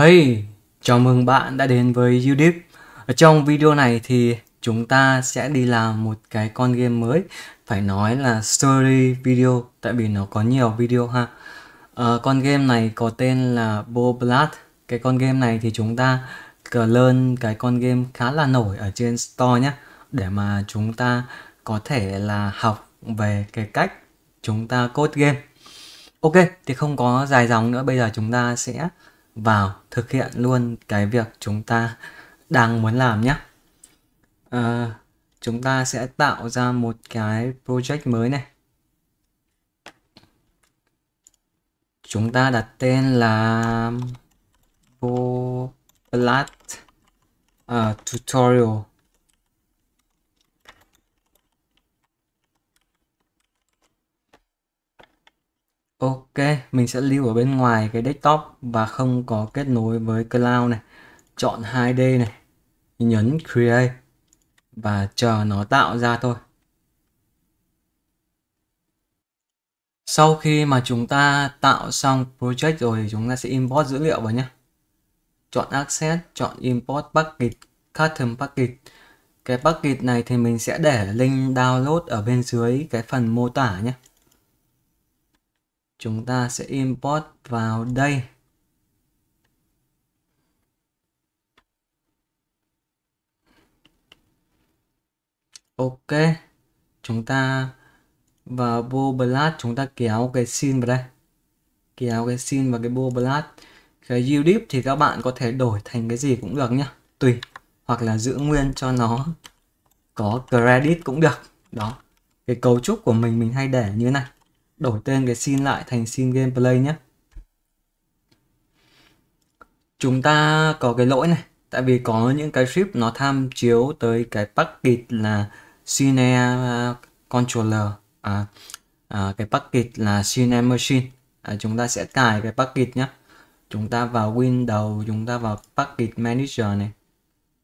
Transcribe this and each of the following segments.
Hey, chào mừng bạn đã đến với YouTube. Ở trong video này thì chúng ta sẽ đi làm một cái con game mới. Phải nói là story video, tại vì nó có nhiều video ha. À, con game này có tên là Bo Cái con game này thì chúng ta cờ lên cái con game khá là nổi ở trên store nhé. Để mà chúng ta có thể là học về cái cách chúng ta code game. Ok, thì không có dài dòng nữa, bây giờ chúng ta sẽ vào thực hiện luôn cái việc chúng ta đang muốn làm nhé à, chúng ta sẽ tạo ra một cái project mới này chúng ta đặt tên là Bo uh, ờ, Tutorial Ok, mình sẽ lưu ở bên ngoài cái desktop và không có kết nối với cloud này. Chọn 2D này, nhấn create và chờ nó tạo ra thôi. Sau khi mà chúng ta tạo xong project rồi thì chúng ta sẽ import dữ liệu vào nhé. Chọn access, chọn import package, custom package. Cái package này thì mình sẽ để link download ở bên dưới cái phần mô tả nhé chúng ta sẽ import vào đây ok chúng ta vào bo blast chúng ta kéo cái sin vào đây kéo cái sin vào cái bo blast cái udip thì các bạn có thể đổi thành cái gì cũng được nhá tùy hoặc là giữ nguyên cho nó có credit cũng được đó cái cấu trúc của mình mình hay để như thế này đổi tên cái scene lại thành scene gameplay nhé chúng ta có cái lỗi này tại vì có những cái script nó tham chiếu tới cái package là scene à, Controller à, à, cái package là scene Machine à, chúng ta sẽ cài cái package nhé chúng ta vào Windows chúng ta vào package manager này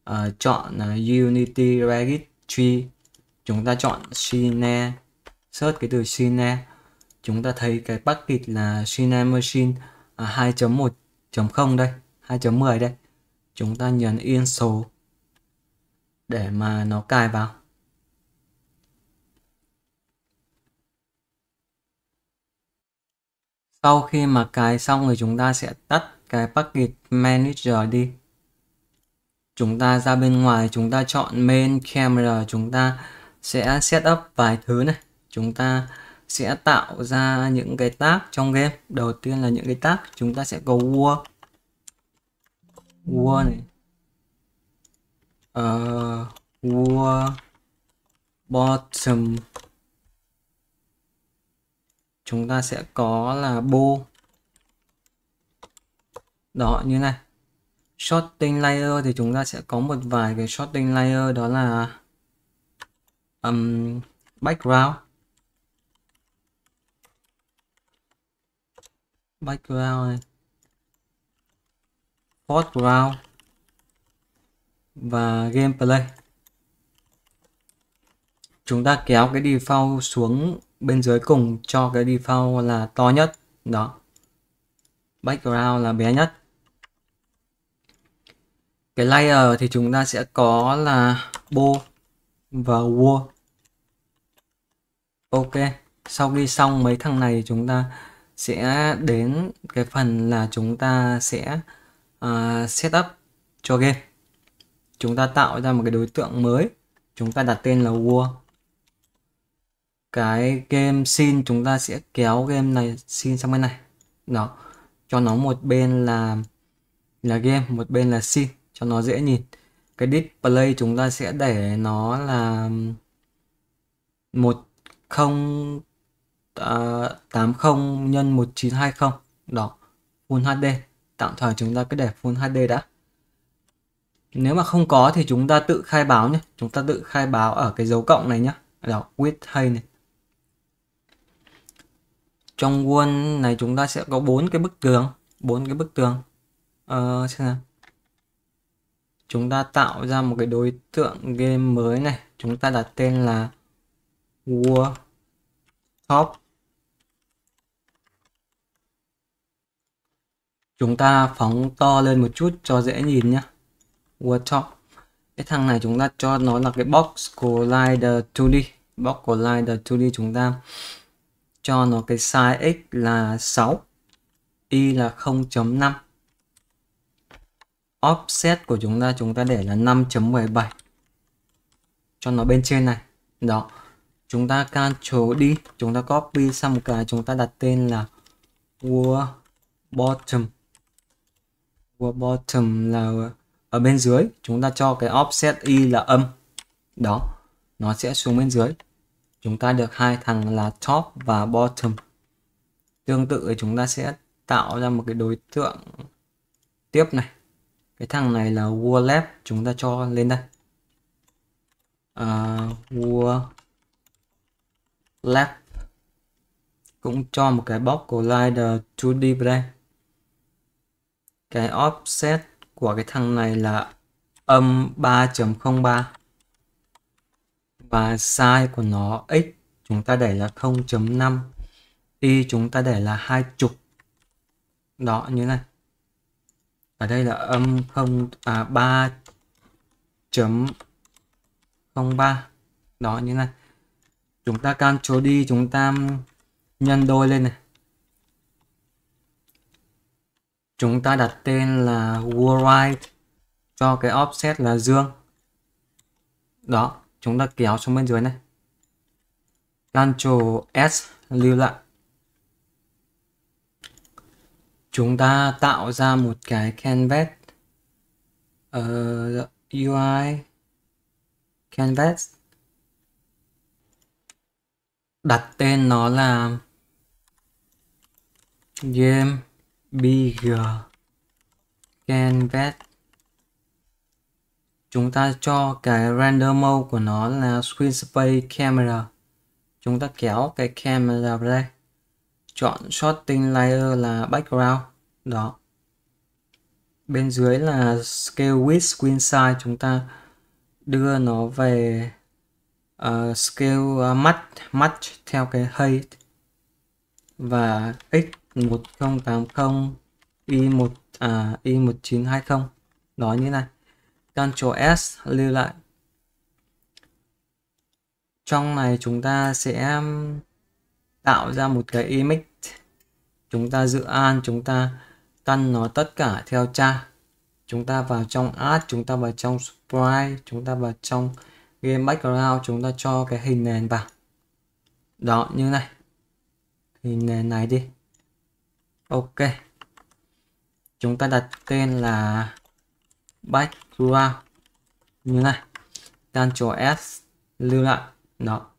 à, chọn à, unity Unity tree, chúng ta chọn scene, search cái từ scene chúng ta thấy cái bucket là Shine Machine à, 2.1.0 đây 2.10 đây chúng ta nhấn install để mà nó cài vào sau khi mà cài xong thì chúng ta sẽ tắt cái bucket manager đi chúng ta ra bên ngoài chúng ta chọn main camera chúng ta sẽ set up vài thứ này chúng ta sẽ tạo ra những cái tag trong game đầu tiên là những cái tag chúng ta sẽ có war war này uh, ờ, war bottom chúng ta sẽ có là bô đó như này shorting layer thì chúng ta sẽ có một vài cái shorting layer đó là um, background background này foreground và gameplay chúng ta kéo cái default xuống bên dưới cùng cho cái default là to nhất đó background là bé nhất cái layer thì chúng ta sẽ có là bo và wall ok sau khi xong mấy thằng này chúng ta sẽ đến cái phần là chúng ta sẽ uh, ờ, setup cho game chúng ta tạo ra một cái đối tượng mới chúng ta đặt tên là world cái game xin chúng ta sẽ kéo game này xin sang bên này đó cho nó một bên là là game một bên là xin cho nó dễ nhìn cái display chúng ta sẽ để nó là một không uh, ờ, 80 nhân 1920 đó Full HD tạm thời chúng ta cứ để Full HD đã nếu mà không có thì chúng ta tự khai báo nhé chúng ta tự khai báo ở cái dấu cộng này nhé đó width hay này trong quân này chúng ta sẽ có bốn cái bức tường bốn cái bức tường ờ, xem nào. chúng ta tạo ra một cái đối tượng game mới này chúng ta đặt tên là World Top chúng ta phóng to lên một chút cho dễ nhìn nhé World Top cái thằng này chúng ta cho nó là cái box collider 2D box collider 2D chúng ta cho nó cái size x là 6 y là 0.5 offset của chúng ta chúng ta để là 5.17 cho nó bên trên này đó chúng ta cancel đi chúng ta copy xong một cái chúng ta đặt tên là world bottom bottom là ở bên dưới chúng ta cho cái offset y là âm đó nó sẽ xuống bên dưới chúng ta được hai thằng là top và bottom tương tự chúng ta sẽ tạo ra một cái đối tượng tiếp này cái thằng này là wall chúng ta cho lên đây à, wall cũng cho một cái box collider 2D vào đây cái offset của cái thằng này là âm 3.03 và size của nó x chúng ta để là 0.5 y chúng ta để là hai chục đó như này ở đây là âm 0 à, 3 chấm 03 đó như này chúng ta can chối đi chúng ta nhân đôi lên này chúng ta đặt tên là worldwide cho cái offset là dương đó chúng ta kéo xuống bên dưới này Ctrl S lưu lại chúng ta tạo ra một cái canvas uh, ờ, UI canvas đặt tên nó là game bigger canvas chúng ta cho cái render mode của nó là screen space camera chúng ta kéo cái camera ra đây chọn shorting layer là background đó bên dưới là scale with screen size chúng ta đưa nó về uh, scale uh, ờ, match match theo cái height và x 1080 i1 à i1920 đó như này Ctrl S lưu lại trong này chúng ta sẽ tạo ra một cái image chúng ta dự an chúng ta căn nó tất cả theo cha chúng ta vào trong add chúng ta vào trong sprite chúng ta vào trong game background chúng ta cho cái hình nền vào đó như này hình nền này đi ok chúng ta đặt tên là background như này cho S lưu lại đó